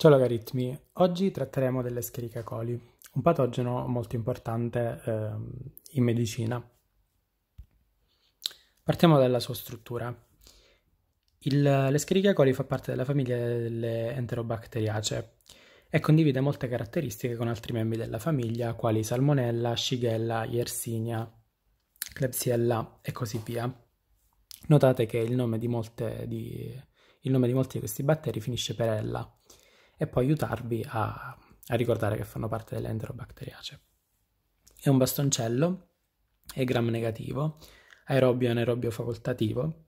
Ciao logaritmi, oggi tratteremo delle coli, un patogeno molto importante eh, in medicina. Partiamo dalla sua struttura. Il, l'escherichia coli fa parte della famiglia delle enterobacteriacee e condivide molte caratteristiche con altri membri della famiglia, quali salmonella, shigella, yersinia, klebsiella e così via. Notate che il nome di, molte, di, nome di molti di questi batteri finisce per ella, e poi aiutarvi a, a ricordare che fanno parte delle È un bastoncello, è gram negativo, aerobio e anaerobio facoltativo,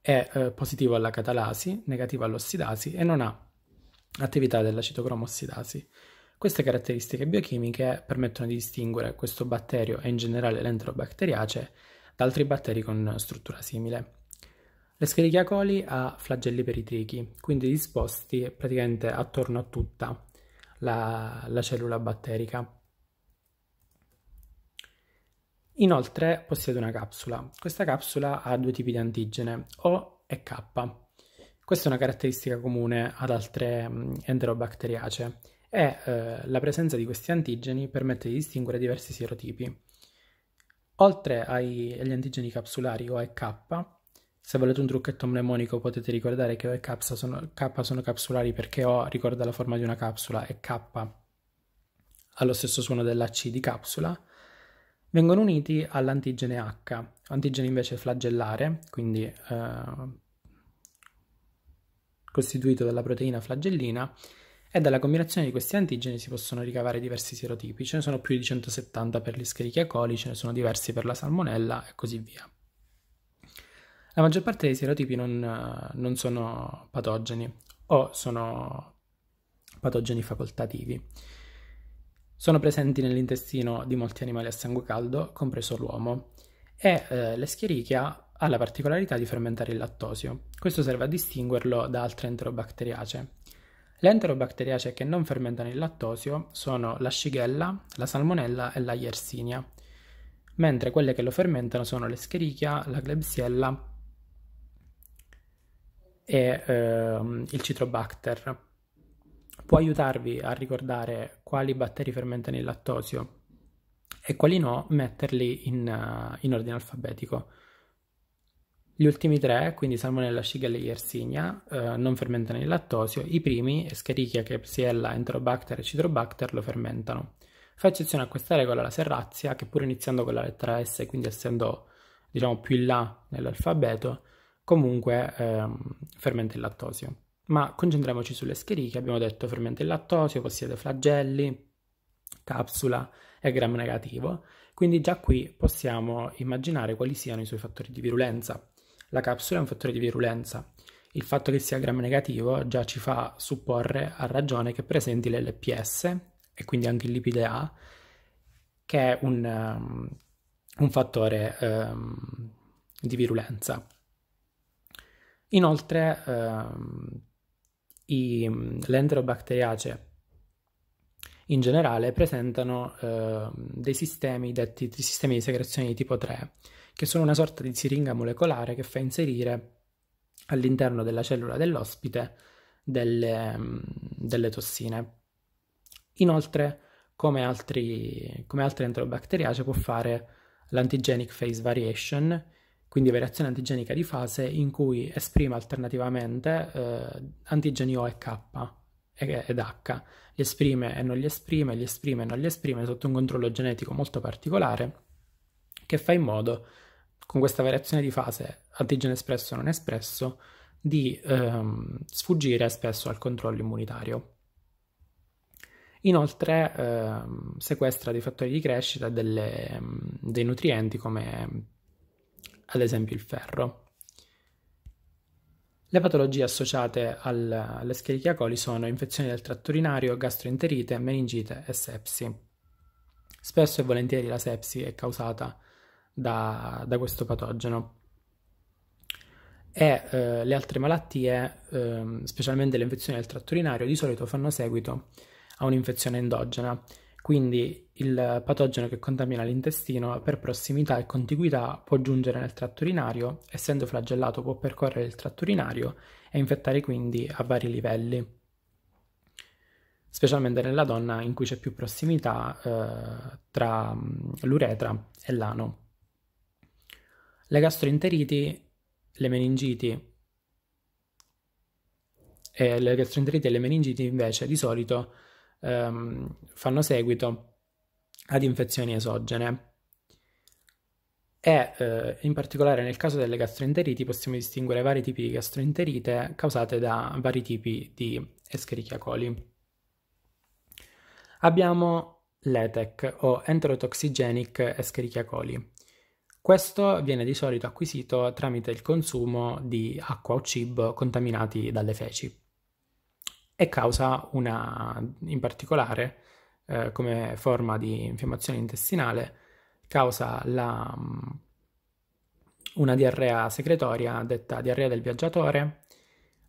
è eh, positivo alla catalasi, negativo all'ossidasi e non ha attività della citocromo Queste caratteristiche biochimiche permettono di distinguere questo batterio e in generale l'enterobacteriace da altri batteri con struttura simile. L'escherichia coli ha flagelli peritechi, quindi disposti praticamente attorno a tutta la, la cellula batterica. Inoltre possiede una capsula. Questa capsula ha due tipi di antigene, O e K. Questa è una caratteristica comune ad altre mm, enterobacteriacee e eh, la presenza di questi antigeni permette di distinguere diversi sierotipi. Oltre ai, agli antigeni capsulari O e K, se volete un trucchetto mnemonico potete ricordare che O e K sono, K sono capsulari perché O ricorda la forma di una capsula e K ha lo stesso suono della C di capsula. Vengono uniti all'antigene H, antigene invece flagellare, quindi eh, costituito dalla proteina flagellina, e dalla combinazione di questi antigeni si possono ricavare diversi serotipi, ce ne sono più di 170 per l'Escherichia coli, ce ne sono diversi per la salmonella e così via. La maggior parte dei serotipi non, non sono patogeni o sono patogeni facoltativi. Sono presenti nell'intestino di molti animali a sangue caldo, compreso l'uomo, e eh, l'escherichia ha la particolarità di fermentare il lattosio. Questo serve a distinguerlo da altre enterobacteriacee. Le enterobacteriacee che non fermentano il lattosio sono la scighella, la salmonella e la yersinia, mentre quelle che lo fermentano sono l'escherichia, la klebsiella e ehm, il citrobacter. Può aiutarvi a ricordare quali batteri fermentano il lattosio e quali no metterli in, uh, in ordine alfabetico. Gli ultimi tre, quindi salmonella, scigella e yersinia, eh, non fermentano il lattosio, i primi, escherichia, klebsiella, enterobacter e citrobacter, lo fermentano. Fa eccezione a questa regola la serrazia, che pur iniziando con la lettera S, quindi essendo diciamo più in là nell'alfabeto, comunque ehm, fermento il lattosio. Ma concentriamoci sulle scheriche, abbiamo detto fermento il lattosio, possiede flagelli, capsula e gram negativo, quindi già qui possiamo immaginare quali siano i suoi fattori di virulenza. La capsula è un fattore di virulenza, il fatto che sia gram negativo già ci fa supporre a ragione che presenti l'LPS e quindi anche il lipide A, che è un, um, un fattore um, di virulenza. Inoltre ehm, i, le enterobacteriacee in generale presentano eh, dei sistemi detti sistemi di secrezione di tipo 3, che sono una sorta di siringa molecolare che fa inserire all'interno della cellula dell'ospite delle, ehm, delle tossine. Inoltre, come, altri, come altre enterobacteriacee, può fare l'antigenic phase variation, quindi variazione antigenica di fase in cui esprime alternativamente eh, antigeni O e K ed H, li esprime e non li esprime, li esprime e non li esprime sotto un controllo genetico molto particolare che fa in modo con questa variazione di fase antigeno espresso o non espresso di ehm, sfuggire spesso al controllo immunitario. Inoltre ehm, sequestra dei fattori di crescita delle, ehm, dei nutrienti come ad esempio il ferro. Le patologie associate al, all'Escherichia coli sono infezioni del tratto urinario, gastroenterite, meningite e sepsi. Spesso e volentieri la sepsi è causata da, da questo patogeno. E eh, le altre malattie, eh, specialmente le infezioni del tratto urinario, di solito fanno seguito a un'infezione endogena quindi il patogeno che contamina l'intestino per prossimità e contiguità può giungere nel tratto urinario, essendo flagellato può percorrere il tratto urinario e infettare quindi a vari livelli, specialmente nella donna in cui c'è più prossimità eh, tra mm, l'uretra e l'ano. Le gastroenteriti, le meningiti e eh, le gastroenteriti e le meningiti invece di solito ehm, fanno seguito ad infezioni esogene. E eh, in particolare nel caso delle gastroenteriti possiamo distinguere vari tipi di gastroenterite causate da vari tipi di Escherichia coli. Abbiamo l'ETEC o Enterotoxigenic Escherichia coli. Questo viene di solito acquisito tramite il consumo di acqua o cibo contaminati dalle feci e causa una, in particolare, eh, come forma di infiammazione intestinale, causa la, mm, una diarrea secretoria, detta diarrea del viaggiatore,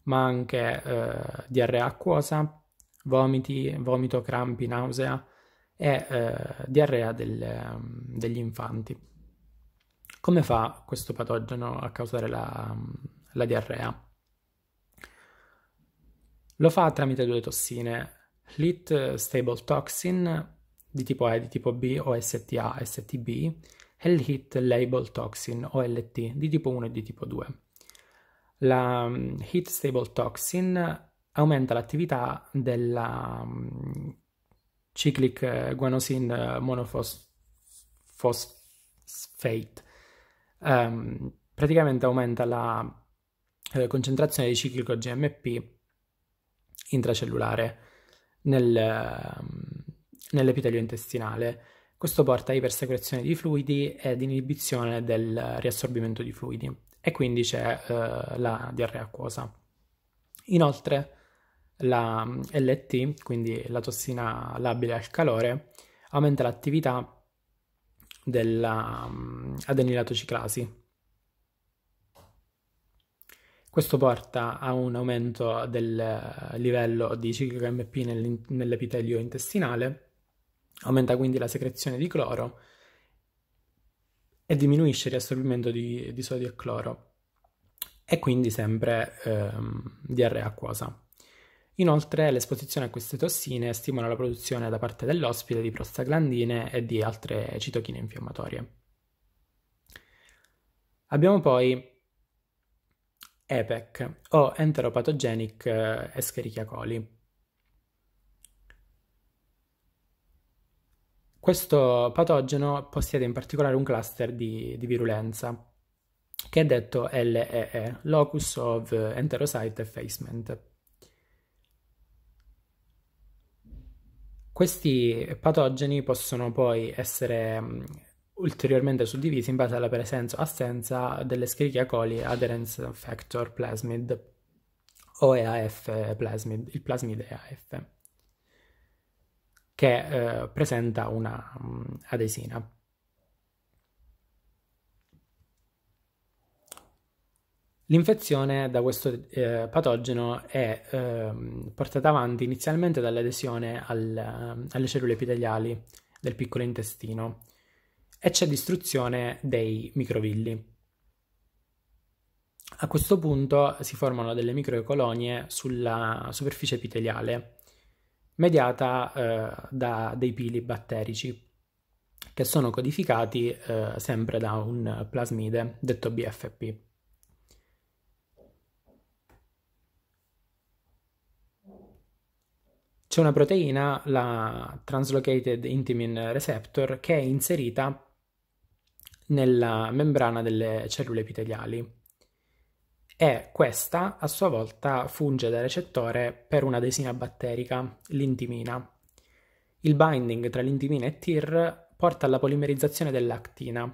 ma anche eh, diarrea acquosa, vomiti, vomito, crampi, nausea e eh, diarrea del, mm, degli infanti. Come fa questo patogeno a causare la, mm, la diarrea? Lo fa tramite due tossine, Lit Stable Toxin di tipo E, di tipo B o STA, STB e l'Hit Label Toxin o LT di tipo 1 e di tipo 2. La mm, Heat Stable Toxin aumenta l'attività della mm, cyclic eh, guanosin monophosphate. Um, praticamente aumenta la eh, concentrazione di ciclico GMP intracellulare nel, ehm, nell'epitelio intestinale. Questo porta a ipersecrezione di fluidi ed inibizione del riassorbimento di fluidi e quindi c'è eh, la diarrea acquosa. Inoltre la ehm, LT, quindi la tossina labile al calore, aumenta l'attività della um, ehm, adenilatoci questo porta a un aumento del livello di ciclo MP nell'epitelio intestinale, aumenta quindi la secrezione di cloro e diminuisce il riassorbimento di, di sodio e cloro e quindi sempre ehm, diarrea acquosa. Inoltre l'esposizione a queste tossine stimola la produzione da parte dell'ospite di prostaglandine e di altre citochine infiammatorie. Abbiamo poi EPEC o Enteropatogenic eh, Escherichia coli. Questo patogeno possiede in particolare un cluster di, di virulenza, che è detto LEE, Locus of Enterocyte Effacement. Questi patogeni possono poi essere mm, ulteriormente suddivisi in base alla presenza o assenza dell'Escherichia coli Adherence Factor Plasmid o EAF plasmid, il plasmid EAF, che eh, presenta una um, adesina. L'infezione da questo eh, patogeno è eh, portata avanti inizialmente dall'adesione al, ehm, alle cellule epiteliali del piccolo intestino, e c'è distruzione dei microvilli. A questo punto si formano delle microcolonie sulla superficie epiteliale, mediata eh, da dei pili batterici, che sono codificati eh, sempre da un plasmide detto BFP. C'è una proteina, la Translocated Intimin Receptor, che è inserita nella membrana delle cellule epiteliali e questa a sua volta funge da recettore per una desina batterica, l'intimina. Il binding tra l'intimina e TIR porta alla polimerizzazione dell'actina,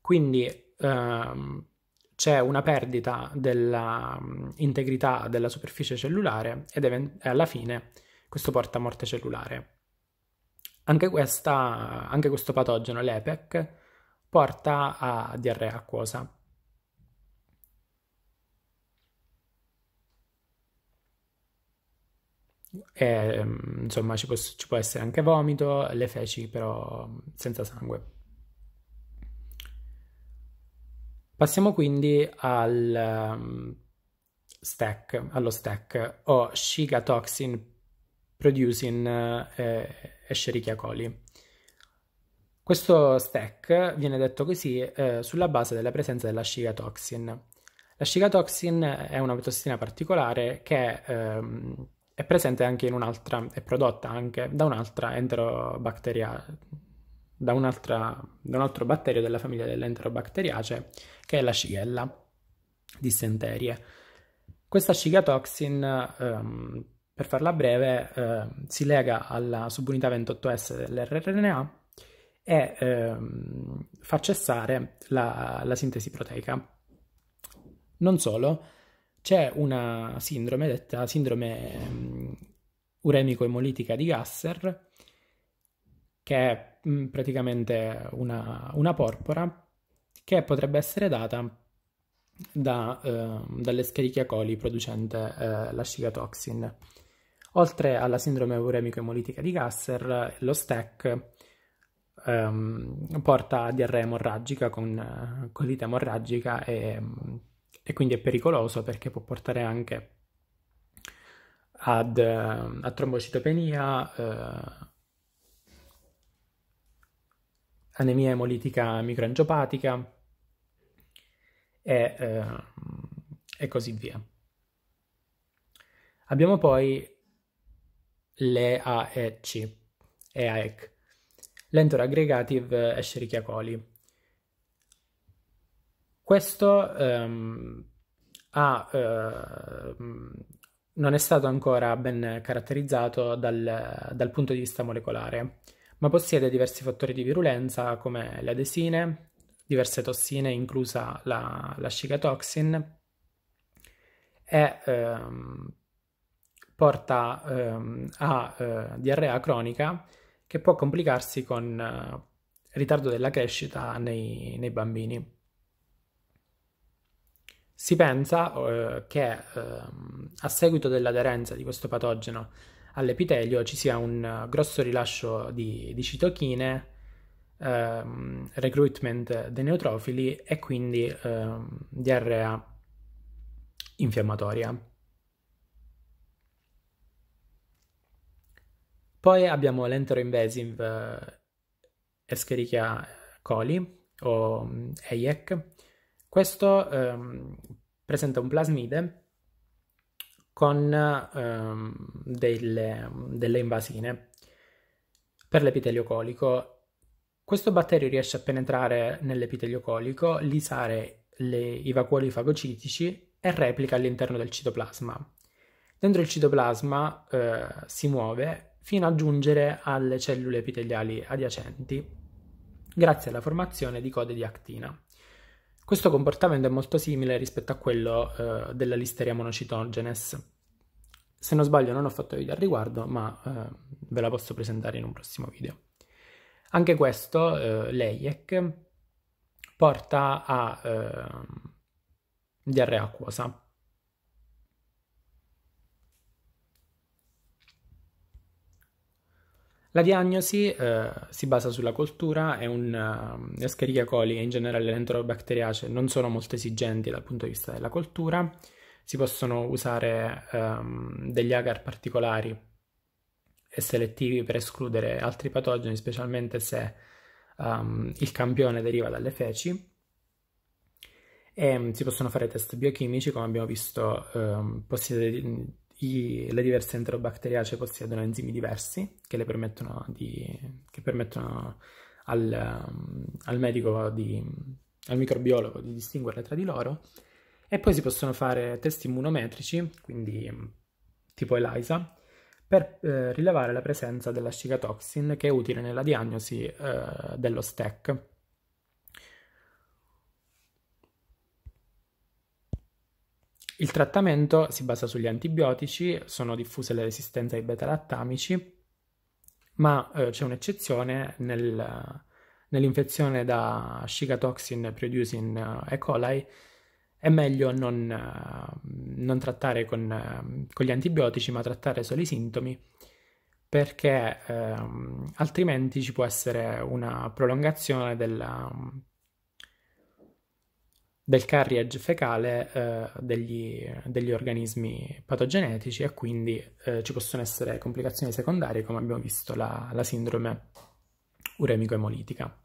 quindi ehm, c'è una perdita dell'integrità mm, della superficie cellulare ed even- alla fine questo porta a morte cellulare. Anche, questa, anche questo patogeno, l'EPEC, porta a diarrea acquosa. E, mm, insomma ci può, ci può essere anche vomito, le feci però mm, senza sangue. Passiamo quindi al mm, stack, allo stack o Shiga Toxin Producing eh, Escherichia coli. Questo stack viene detto così eh, sulla base della presenza della shigatoxin. La shigatoxin è una tossina particolare che ehm, è presente anche in un'altra, è prodotta anche da un'altra enterobacteria, da, un'altra, da un altro batterio della famiglia delle che è la shigella Senterie. Questa shigatoxin, ehm, per farla breve, eh, si lega alla subunità 28S dell'RRNA e ehm, fa cessare la, la sintesi proteica. Non solo, c'è una sindrome detta sindrome mm, uremico-emolitica di Gasser, che è mm, praticamente una, una porpora che potrebbe essere data da, eh, dall'escherichia coli producente eh, la shigatoxin. Oltre alla sindrome uremico-emolitica di Gasser, lo STEC ehm, porta a diarrea emorragica con colite emorragica e, e, quindi è pericoloso perché può portare anche ad, ehm, a trombocitopenia, eh, anemia emolitica microangiopatica e, eh, e così via. Abbiamo poi le AEC, EAEC, Lentor Aggregative eh, e Sherikia Coli. Questo ehm, ha, eh, non è stato ancora ben caratterizzato dal, dal punto di vista molecolare, ma possiede diversi fattori di virulenza come le adesine, diverse tossine, inclusa la, la shigatoxin, e ehm, porta ehm, a eh, diarrea cronica che può complicarsi con eh, ritardo della crescita nei, nei bambini. Si pensa eh, che eh, a seguito dell'aderenza di questo patogeno all'epitelio ci sia un eh, grosso rilascio di, di citochine, ehm, recruitment dei neutrofili e quindi ehm, diarrea infiammatoria. Poi abbiamo l'enteroinvasive eh, Escherichia coli o mm, EIEC. Questo ehm, presenta un plasmide con ehm, delle, delle invasine per l'epitelio colico questo batterio riesce a penetrare nell'epitelio colico, lisare le, i vacuoli fagocitici e replica all'interno del citoplasma. Dentro il citoplasma eh, si muove fino a giungere alle cellule epiteliali adiacenti grazie alla formazione di code di actina. Questo comportamento è molto simile rispetto a quello eh, della listeria monocitogenes. Se non sbaglio non ho fatto video al riguardo, ma eh, ve la posso presentare in un prossimo video. Anche questo, eh, l'EIEC, porta a ehm, diarrea acquosa. La diagnosi eh, si basa sulla coltura e un, uh, coli e in generale le non sono molto esigenti dal punto di vista della coltura, si possono usare um, degli agar particolari e selettivi per escludere altri patogeni, specialmente se um, il campione deriva dalle feci. E um, si possono fare test biochimici, come abbiamo visto, ehm, possiede i, le diverse enterobacteriacee cioè possiedono enzimi diversi che, permettono, di, che permettono al, al, medico, di, al microbiologo di distinguerle tra di loro e poi si possono fare test immunometrici, quindi tipo ELISA, per eh, rilevare la presenza della shigatoxin che è utile nella diagnosi eh, dello STEC. Il trattamento si basa sugli antibiotici, sono diffuse le resistenze ai beta-lattamici, ma eh, c'è un'eccezione nel, nell'infezione da Shiga toxin producing eh, E. coli. È meglio non, eh, non trattare con, eh, con, gli antibiotici, ma trattare solo i sintomi, perché eh, altrimenti ci può essere una prolungazione della, del carriage fecale eh, degli, degli, organismi patogenetici e quindi eh, ci possono essere complicazioni secondarie come abbiamo visto la, la sindrome uremico-emolitica.